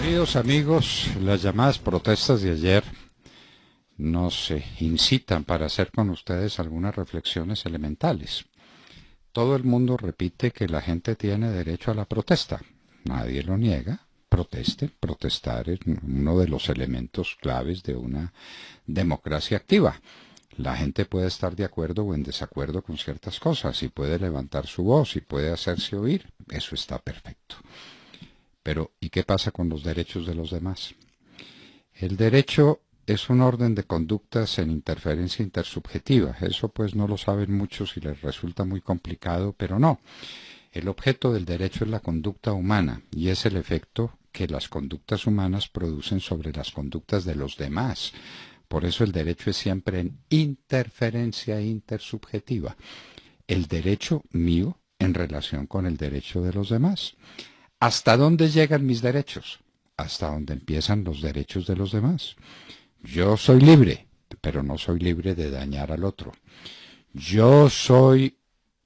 Queridos amigos, las llamadas protestas de ayer nos eh, incitan para hacer con ustedes algunas reflexiones elementales. Todo el mundo repite que la gente tiene derecho a la protesta. Nadie lo niega. Proteste. Protestar es uno de los elementos claves de una democracia activa. La gente puede estar de acuerdo o en desacuerdo con ciertas cosas y puede levantar su voz y puede hacerse oír. Eso está perfecto. Pero, ¿y qué pasa con los derechos de los demás? El derecho es un orden de conductas en interferencia intersubjetiva. Eso pues no lo saben muchos y les resulta muy complicado, pero no. El objeto del derecho es la conducta humana y es el efecto que las conductas humanas producen sobre las conductas de los demás. Por eso el derecho es siempre en interferencia intersubjetiva. El derecho mío en relación con el derecho de los demás. ¿Hasta dónde llegan mis derechos? Hasta donde empiezan los derechos de los demás. Yo soy libre, pero no soy libre de dañar al otro. Yo soy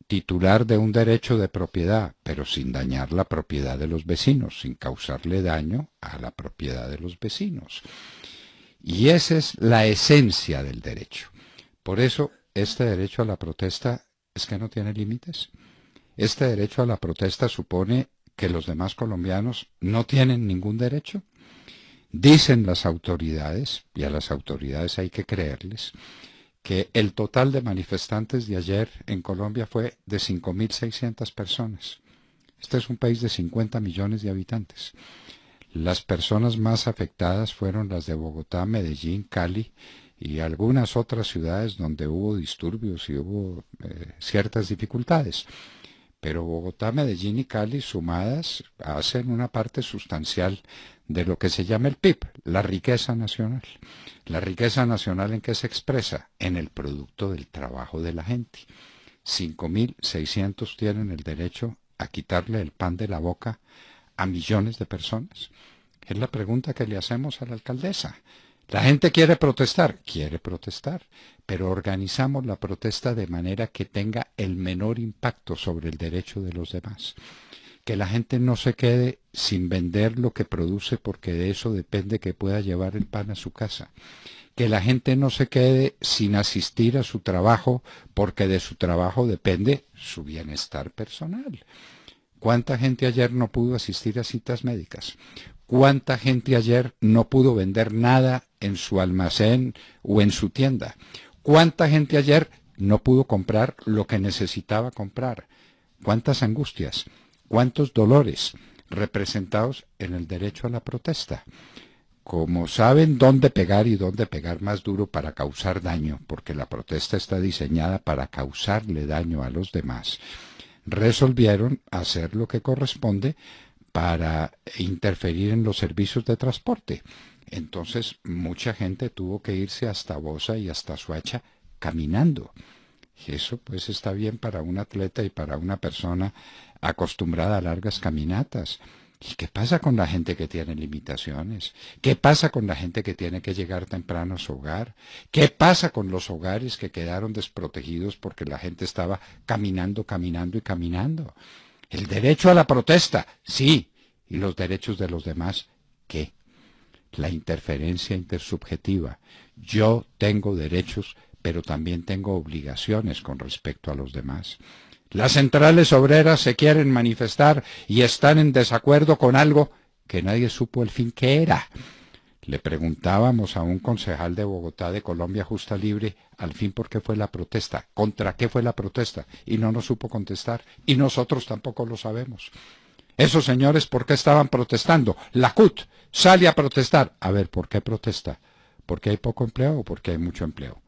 titular de un derecho de propiedad, pero sin dañar la propiedad de los vecinos, sin causarle daño a la propiedad de los vecinos. Y esa es la esencia del derecho. Por eso este derecho a la protesta es que no tiene límites. Este derecho a la protesta supone que los demás colombianos no tienen ningún derecho? Dicen las autoridades, y a las autoridades hay que creerles, que el total de manifestantes de ayer en Colombia fue de 5.600 personas. Este es un país de 50 millones de habitantes. Las personas más afectadas fueron las de Bogotá, Medellín, Cali y algunas otras ciudades donde hubo disturbios y hubo eh, ciertas dificultades pero Bogotá, Medellín y Cali sumadas hacen una parte sustancial de lo que se llama el PIB, la riqueza nacional. La riqueza nacional en qué se expresa? En el producto del trabajo de la gente. 5.600 tienen el derecho a quitarle el pan de la boca a millones de personas. Es la pregunta que le hacemos a la alcaldesa. La gente quiere protestar, quiere protestar, pero organizamos la protesta de manera que tenga el menor impacto sobre el derecho de los demás. Que la gente no se quede sin vender lo que produce porque de eso depende que pueda llevar el pan a su casa. Que la gente no se quede sin asistir a su trabajo porque de su trabajo depende su bienestar personal. ¿Cuánta gente ayer no pudo asistir a citas médicas? cuánta gente ayer no pudo vender nada en su almacén o en su tienda. Cuánta gente ayer no pudo comprar lo que necesitaba comprar. Cuántas angustias, cuántos dolores representados en el derecho a la protesta. Como saben dónde pegar y dónde pegar más duro para causar daño, porque la protesta está diseñada para causarle daño a los demás, resolvieron hacer lo que corresponde para interferir en los servicios de transporte. Entonces mucha gente tuvo que irse hasta Bosa y hasta Suacha caminando. eso pues está bien para un atleta y para una persona acostumbrada a largas caminatas. ¿Y qué pasa con la gente que tiene limitaciones? ¿Qué pasa con la gente que tiene que llegar temprano a su hogar? ¿Qué pasa con los hogares que quedaron desprotegidos porque la gente estaba caminando, caminando y caminando? El derecho a la protesta, sí. ¿Y los derechos de los demás, qué? La interferencia intersubjetiva. Yo tengo derechos, pero también tengo obligaciones con respecto a los demás. Las centrales obreras se quieren manifestar y están en desacuerdo con algo que nadie supo el fin que era. Le preguntábamos a un concejal de Bogotá de Colombia Justa Libre al fin por qué fue la protesta, contra qué fue la protesta, y no nos supo contestar, y nosotros tampoco lo sabemos. Esos señores, ¿por qué estaban protestando? La CUT sale a protestar. A ver, ¿por qué protesta? ¿Porque hay poco empleo o porque hay mucho empleo?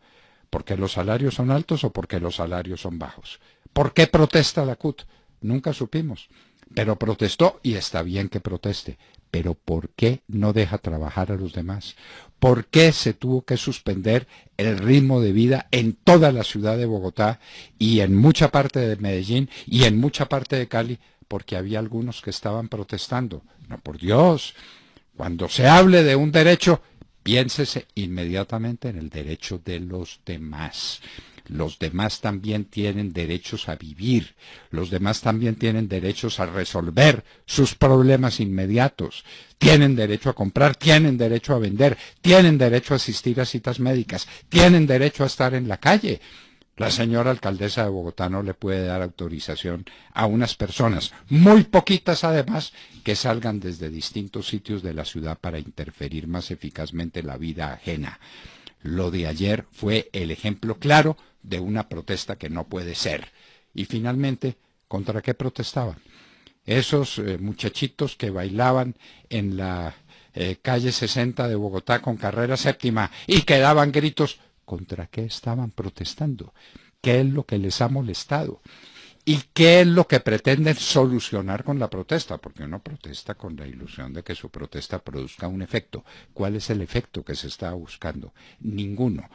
¿Porque los salarios son altos o porque los salarios son bajos? ¿Por qué protesta la CUT? Nunca supimos. Pero protestó y está bien que proteste. Pero ¿por qué no deja trabajar a los demás? ¿Por qué se tuvo que suspender el ritmo de vida en toda la ciudad de Bogotá y en mucha parte de Medellín y en mucha parte de Cali? Porque había algunos que estaban protestando. No, por Dios. Cuando se hable de un derecho, Piénsese inmediatamente en el derecho de los demás. Los demás también tienen derechos a vivir. Los demás también tienen derechos a resolver sus problemas inmediatos. Tienen derecho a comprar, tienen derecho a vender, tienen derecho a asistir a citas médicas, tienen derecho a estar en la calle. La señora alcaldesa de Bogotá no le puede dar autorización a unas personas, muy poquitas además, que salgan desde distintos sitios de la ciudad para interferir más eficazmente la vida ajena. Lo de ayer fue el ejemplo claro de una protesta que no puede ser. Y finalmente, ¿contra qué protestaban? Esos eh, muchachitos que bailaban en la eh, calle 60 de Bogotá con carrera séptima y que daban gritos contra qué estaban protestando, qué es lo que les ha molestado y qué es lo que pretenden solucionar con la protesta, porque uno protesta con la ilusión de que su protesta produzca un efecto. ¿Cuál es el efecto que se está buscando? Ninguno.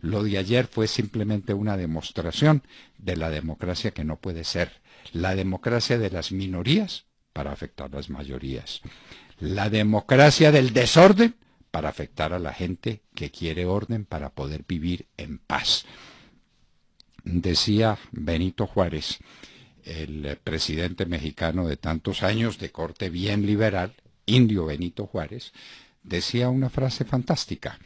Lo de ayer fue simplemente una demostración de la democracia que no puede ser. La democracia de las minorías para afectar a las mayorías. La democracia del desorden para afectar a la gente que quiere orden para poder vivir en paz. Decía Benito Juárez, el presidente mexicano de tantos años de corte bien liberal, indio Benito Juárez, decía una frase fantástica.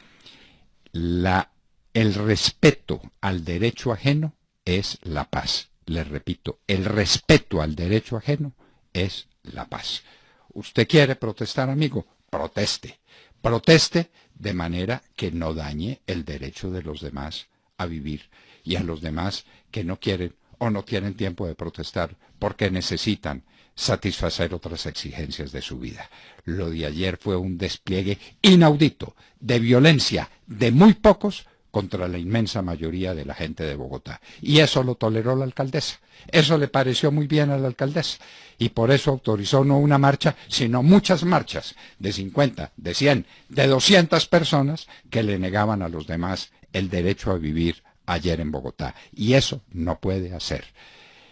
La, el respeto al derecho ajeno es la paz. Le repito, el respeto al derecho ajeno es la paz. ¿Usted quiere protestar, amigo? Proteste proteste de manera que no dañe el derecho de los demás a vivir y a los demás que no quieren o no tienen tiempo de protestar porque necesitan satisfacer otras exigencias de su vida. Lo de ayer fue un despliegue inaudito de violencia de muy pocos contra la inmensa mayoría de la gente de Bogotá. Y eso lo toleró la alcaldesa. Eso le pareció muy bien a la alcaldesa. Y por eso autorizó no una marcha, sino muchas marchas de 50, de 100, de 200 personas que le negaban a los demás el derecho a vivir ayer en Bogotá. Y eso no puede hacer.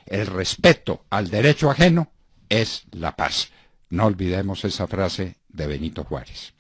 El respeto al derecho ajeno es la paz. No olvidemos esa frase de Benito Juárez.